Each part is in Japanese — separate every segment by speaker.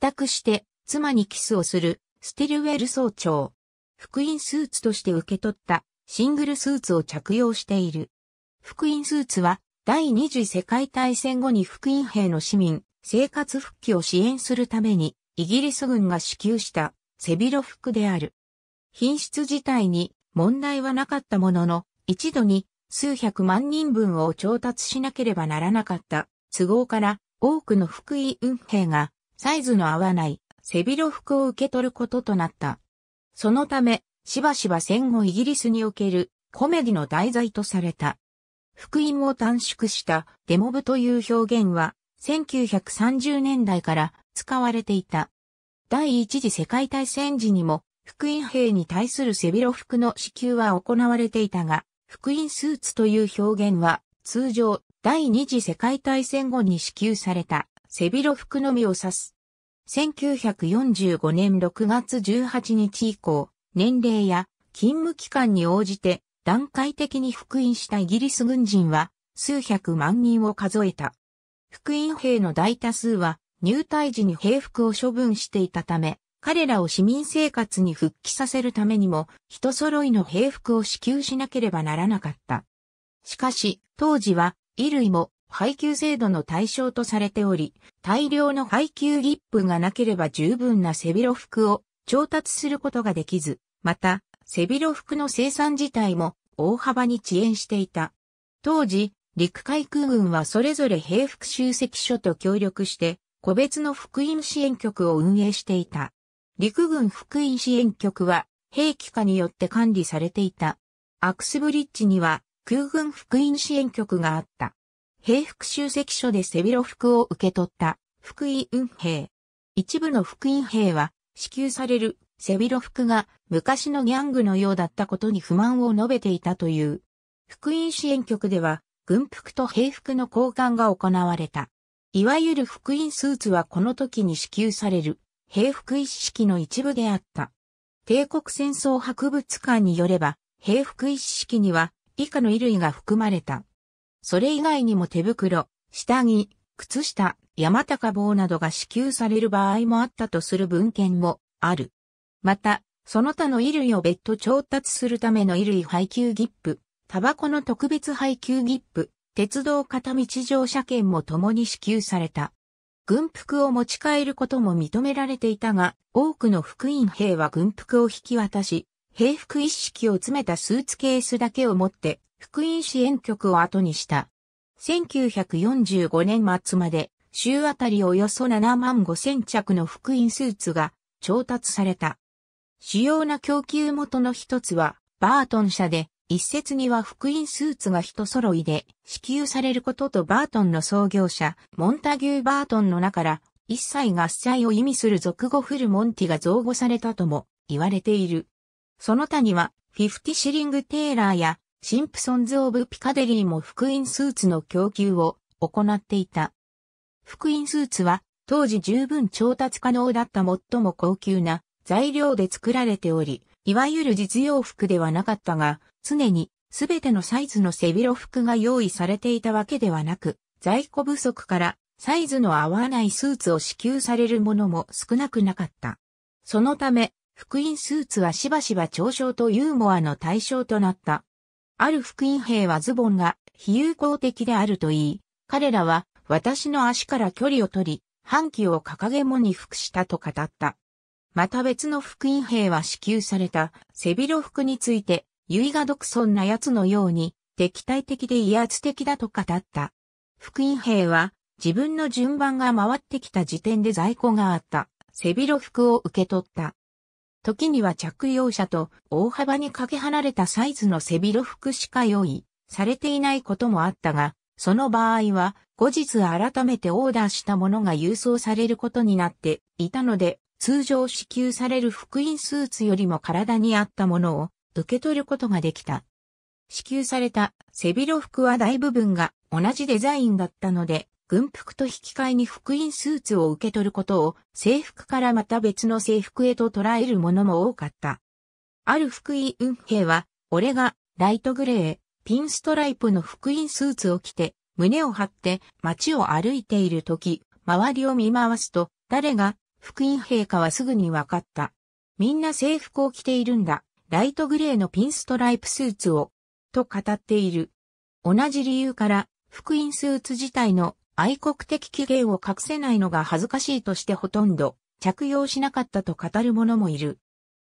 Speaker 1: 宅して、妻にキスをする、ステルウェル総長。福音スーツとして受け取ったシングルスーツを着用している。福音スーツは第二次世界大戦後に福音兵の市民生活復帰を支援するためにイギリス軍が支給した背広服である。品質自体に問題はなかったものの一度に数百万人分を調達しなければならなかった都合から多くの福音兵がサイズの合わない背広服を受け取ることとなった。そのため、しばしば戦後イギリスにおけるコメディの題材とされた。福音を短縮したデモ部という表現は1930年代から使われていた。第一次世界大戦時にも福音兵に対する背広服の支給は行われていたが、福音スーツという表現は通常第二次世界大戦後に支給された背広服のみを指す。1945年6月18日以降、年齢や勤務期間に応じて段階的に復員したイギリス軍人は数百万人を数えた。復員兵の大多数は入隊時に兵服を処分していたため、彼らを市民生活に復帰させるためにも人揃いの兵服を支給しなければならなかった。しかし、当時は衣類も配給制度の対象とされており、大量の配給リップがなければ十分な背広服を調達することができず、また、背広服の生産自体も大幅に遅延していた。当時、陸海空軍はそれぞれ兵服集積所と協力して、個別の福音支援局を運営していた。陸軍福音支援局は、兵器化によって管理されていた。アクスブリッジには、空軍福音支援局があった。兵服集積所で背広服を受け取った福井運兵。一部の福音兵は支給される背広服が昔のギャングのようだったことに不満を述べていたという。福音支援局では軍服と兵服の交換が行われた。いわゆる福音スーツはこの時に支給される兵服一式の一部であった。帝国戦争博物館によれば、兵服一式には以下の衣類が含まれた。それ以外にも手袋、下着、靴下、山高棒などが支給される場合もあったとする文献もある。また、その他の衣類を別途調達するための衣類配給ギップ、タバコの特別配給ギップ、鉄道片道乗車券も共に支給された。軍服を持ち帰ることも認められていたが、多くの福音兵は軍服を引き渡し、兵服一式を詰めたスーツケースだけを持って福音支援局を後にした。1945年末まで、週あたりおよそ7万5千着の福音スーツが調達された。主要な供給元の一つは、バートン社で、一説には福音スーツが人揃いで支給されることとバートンの創業者、モンタギュー・バートンの中から一切合切を意味する俗語フルモンティが造語されたとも言われている。その他には、フィフティシリング・テーラーやシンプソンズ・オブ・ピカデリーも福音スーツの供給を行っていた。福音スーツは当時十分調達可能だった最も高級な材料で作られており、いわゆる実用服ではなかったが、常にすべてのサイズの背広服が用意されていたわけではなく、在庫不足からサイズの合わないスーツを支給されるものも少なくなかった。そのため、福音スーツはしばしば嘲笑とユーモアの対象となった。ある福音兵はズボンが非友好的であると言い、彼らは私の足から距離を取り、反旗を掲げもに服したと語った。また別の福音兵は支給された背広服について、結が独尊な奴のように敵対的で威圧的だと語った。福音兵は自分の順番が回ってきた時点で在庫があった背広服を受け取った。時には着用者と大幅にかけ離れたサイズの背広服しか用意されていないこともあったが、その場合は後日改めてオーダーしたものが郵送されることになっていたので、通常支給される福音スーツよりも体に合ったものを受け取ることができた。支給された背広服は大部分が同じデザインだったので、軍服と引き換えに福音スーツを受け取ることを制服からまた別の制服へと捉えるものも多かった。ある福音兵は、俺がライトグレー、ピンストライプの福音スーツを着て、胸を張って街を歩いている時、周りを見回すと、誰が福音兵かはすぐに分かった。みんな制服を着ているんだ。ライトグレーのピンストライプスーツを、と語っている。同じ理由から、福音スーツ自体の愛国的起源を隠せないのが恥ずかしいとしてほとんど着用しなかったと語る者もいる。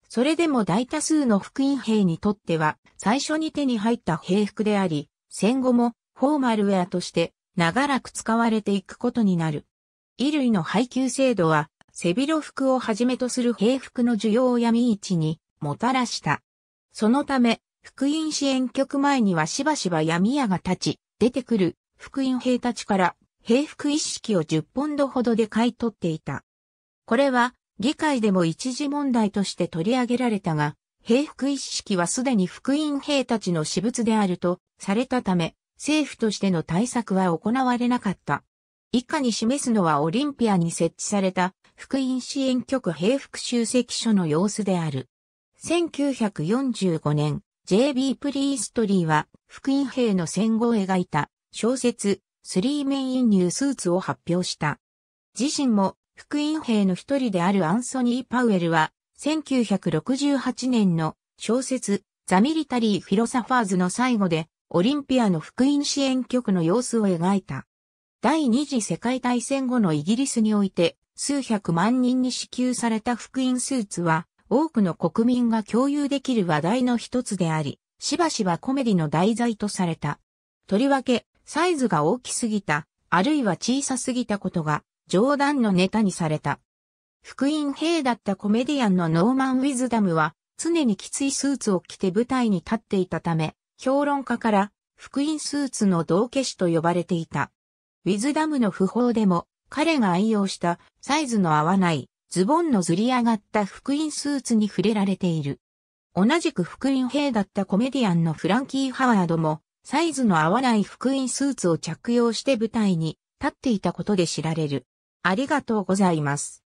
Speaker 1: それでも大多数の福音兵にとっては最初に手に入った兵服であり、戦後もフォーマルウェアとして長らく使われていくことになる。衣類の配給制度は背広服をはじめとする兵服の需要を闇市にもたらした。そのため、福音支援局前にはしばしば闇屋が立ち、出てくる福音兵たちから平服一式を10ポンドほどで買い取っていた。これは議会でも一時問題として取り上げられたが、平服一式はすでに福音兵たちの私物であるとされたため、政府としての対策は行われなかった。以下に示すのはオリンピアに設置された福音支援局平服集積所の様子である。1945年、J.B. プリーストリーは福音兵の戦後を描いた小説スリーメンイン入スーツを発表した。自身も福音兵の一人であるアンソニー・パウエルは、1968年の小説、ザ・ミリタリー・フィロサファーズの最後で、オリンピアの福音支援局の様子を描いた。第二次世界大戦後のイギリスにおいて、数百万人に支給された福音スーツは、多くの国民が共有できる話題の一つであり、しばしばコメディの題材とされた。とりわけ、サイズが大きすぎた、あるいは小さすぎたことが冗談のネタにされた。福音兵だったコメディアンのノーマン・ウィズダムは常にきついスーツを着て舞台に立っていたため、評論家から福音スーツの道化師と呼ばれていた。ウィズダムの訃報でも彼が愛用したサイズの合わないズボンのずり上がった福音スーツに触れられている。同じく福音兵だったコメディアンのフランキー・ハワードもサイズの合わない福音スーツを着用して舞台に立っていたことで知られる。ありがとうございます。